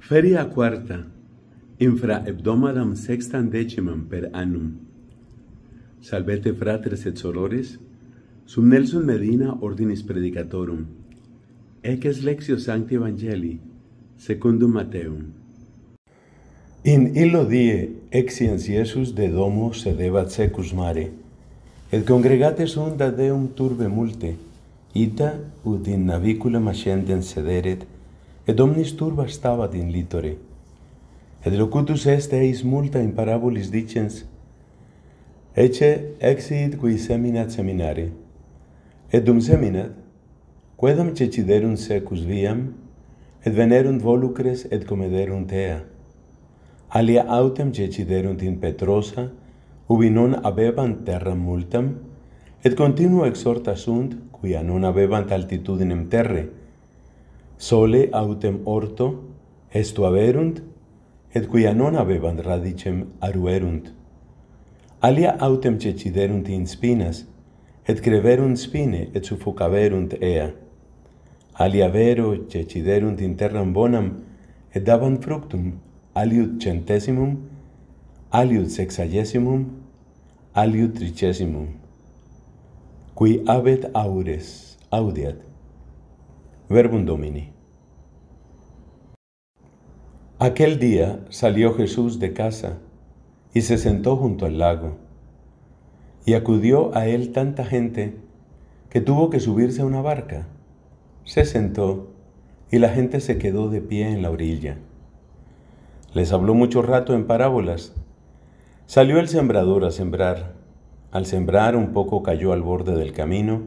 Feria cuarta, infra hebdomadam sextam decimam per annum. Salvete fratres et sorores, sum Nelson Medina ordinis predicatorum, eces lexio sancti evangelii, secundum Mateum. In illo die Iesus de domo sedebat secus mare, et congregates unda deum turbe multe, ita ut in navicula macendem sederet, et omnis turba stabat in litore. Et locutus est eis multa in parabolis dicens, ecce exit qui seminat seminari. Et dum seminat, quedam ceciderunt secus viam, et venerunt volucres et comederunt tea. Alia autem ceciderunt in petrosa, ubi non abebant terra multam, et continuo exhorta sunt, quia non abebant altitudinem terre, et sole autem orto estu averunt et quia non habebant radicem aruerunt alia autem ceciderunt in spinas et creverunt spine et suffocaverunt ea alia vero ceciderunt in terram bonam et davant fructum aliud centesimum aliud sexagesimum aliud tricesimum qui habet aures audiat Verbum Domini. Aquel día salió Jesús de casa y se sentó junto al lago. Y acudió a él tanta gente que tuvo que subirse a una barca. Se sentó y la gente se quedó de pie en la orilla. Les habló mucho rato en parábolas. Salió el sembrador a sembrar. Al sembrar un poco cayó al borde del camino.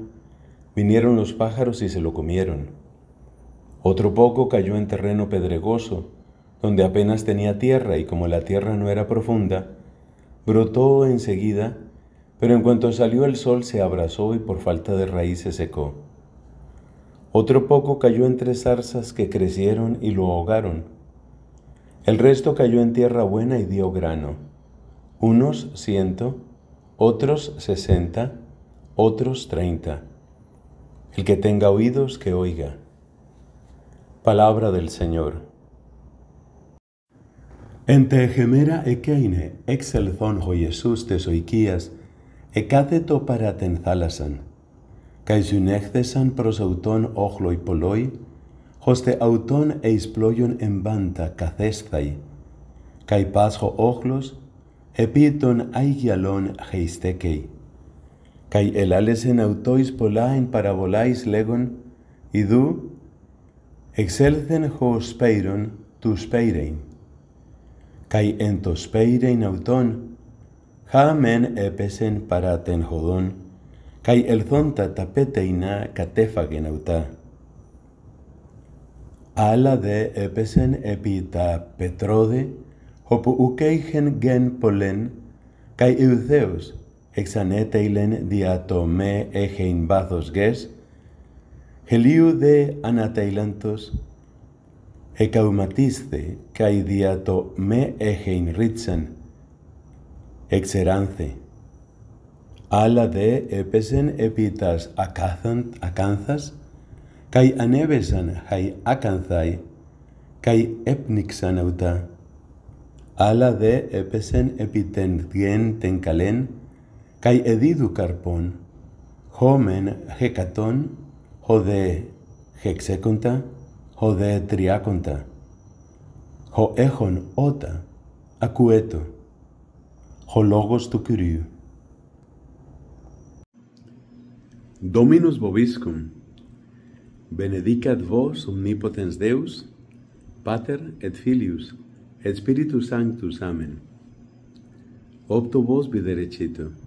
Vinieron los pájaros y se lo comieron. Otro poco cayó en terreno pedregoso, donde apenas tenía tierra y como la tierra no era profunda, brotó enseguida, pero en cuanto salió el sol se abrazó y por falta de raíz se secó. Otro poco cayó entre zarzas que crecieron y lo ahogaron. El resto cayó en tierra buena y dio grano. Unos ciento, otros sesenta, otros treinta. El que tenga oídos que oiga. Palabra del Señor. En tegemera ekeine, excelzón ho Jesús te e ecateto para ten thalasan. pros ojlo y poloi, hoste auton en banta cacestai. Cai pasjo ochlos, epiton aigialon geistekei. Cai elales en autois polain parabolais legon, idu, Εξέλθεν χω σπέιρον του σπέιρεϊν. Καί εν το σπέιρεϊν αυτόν, χάμεν έπεσεν παρά τεν χωδόν καί ελθόντα τα πέτεϊνα κατέφαγεν αυτά. Άλλα δε έπεσεν επί τα πετρόδε, όπου ουκ είχεν γεν πολλέν, καί ευθέως εξανέτειλεν δια το με έχειν βάθος γες, Heliu de anatailantos, ecaumatiste cae diato me egein ritzen, exerance, ala de epesen epitas acazant acanzas, cae anevesan hai acanzai, cae epnixan auta, ala de epesen epiten dien ten calen, cae edidu carpon, homen hecaton, hecaton, ho de hexeconta, ho de triaconta, ho echon ota, acueto, ho logos tu curiu. Dominus vobiscum, benedicat vos omnipotens Deus, Pater et Filius, et Spiritus Sanctus. Amen. Opto vos biderecito. Amen.